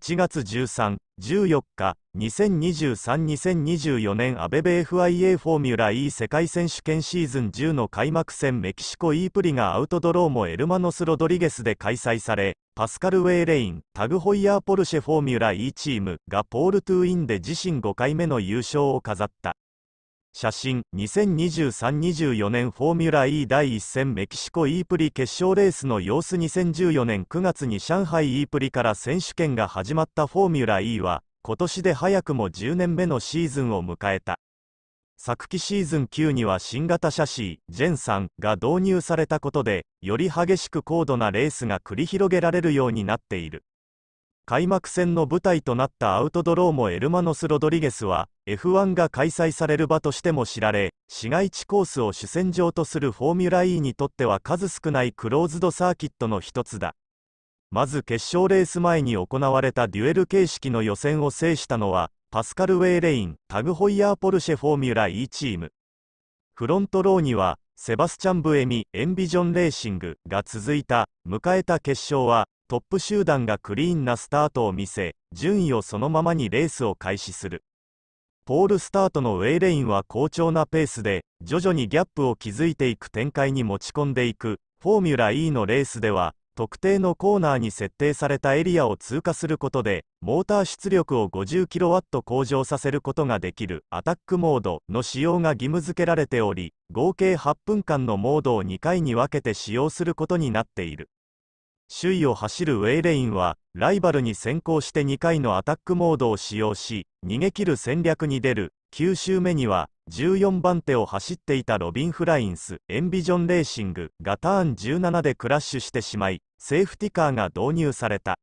1月13、14日、2023-2024年アベベ FIA フォーミュラ E 世界選手権シーズン10の開幕戦メキシコ E プリがアウトドローもエルマノス・ロドリゲスで開催され、パスカル・ウェイレイン、タグホイヤー・ポルシェ・フォーミュラ E チームがポール・トゥ・インで自身5回目の優勝を飾った。写真2023-24年フォーミュラ E 第1戦メキシコ E プリ決勝レースの様子2014年9月に上海 E プリから選手権が始まったフォーミュラ E は今年で早くも10年目のシーズンを迎えた昨季シーズン9には新型シャシージェンさんが導入されたことでより激しく高度なレースが繰り広げられるようになっている開幕戦の舞台となったアウトドローもエルマノス・ロドリゲスは F1 が開催される場としても知られ市街地コースを主戦場とするフォーミュラ E にとっては数少ないクローズドサーキットの一つだまず決勝レース前に行われたデュエル形式の予選を制したのはパスカル・ウェイレインタグホイヤー・ポルシェ・フォーミュラ E チームフロントローにはセバスチャン・ブエミエンビジョン・レーシングが続いた迎えた決勝はトップ集団がクリーンなスタートを見せ順位をそのままにレースを開始するポールスタートのウェイレインは好調なペースで徐々にギャップを築いていく展開に持ち込んでいくフォーミュラ E のレースでは特定のコーナーに設定されたエリアを通過することでモーター出力を 50kW 向上させることができるアタックモードの使用が義務付けられており合計8分間のモードを2回に分けて使用することになっている首位を走るウェイレインは、ライバルに先行して2回のアタックモードを使用し、逃げ切る戦略に出る。9周目には、14番手を走っていたロビン・フラインス、エンビジョン・レーシングがターン17でクラッシュしてしまい、セーフティカーが導入された。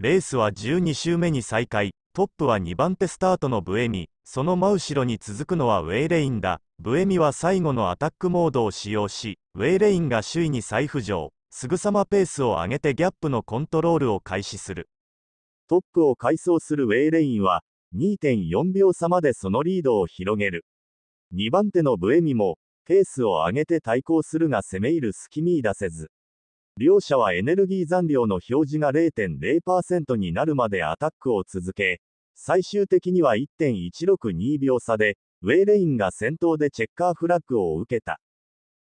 レースは12周目に再開、トップは2番手スタートのブエミ、その真後ろに続くのはウェイレインだ。ブエミは最後のアタックモードを使用し、ウェイレインが首位に再浮上。すぐさまペースを上げてギャップのコントロールを開始する。トップを回走するウェイレインは2.4秒差までそのリードを広げる。2番手のブエミもペースを上げて対抗するが攻め入る隙見出せず。両者はエネルギー残量の表示が0.0%になるまでアタックを続け、最終的には1.162秒差で、ウェイレインが先頭でチェッカーフラッグを受けた。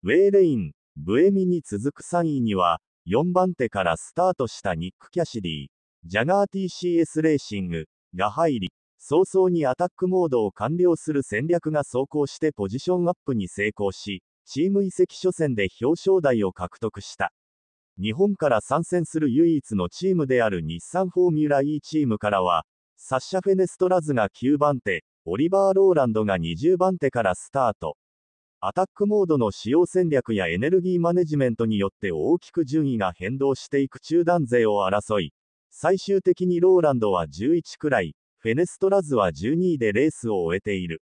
ウェイレイン、ブエミに続く3位には、4番手からスタートしたニック・キャシディ、ジャガー TCS レーシングが入り、早々にアタックモードを完了する戦略が走行してポジションアップに成功し、チーム移籍初戦で表彰台を獲得した。日本から参戦する唯一のチームである日産フォーミュラ E チームからは、サッシャ・フェネストラズが9番手、オリバー・ローランドが20番手からスタート。アタックモードの使用戦略やエネルギーマネジメントによって大きく順位が変動していく中断勢を争い、最終的にローランドは11くらい、フェネストラズは12位でレースを終えている。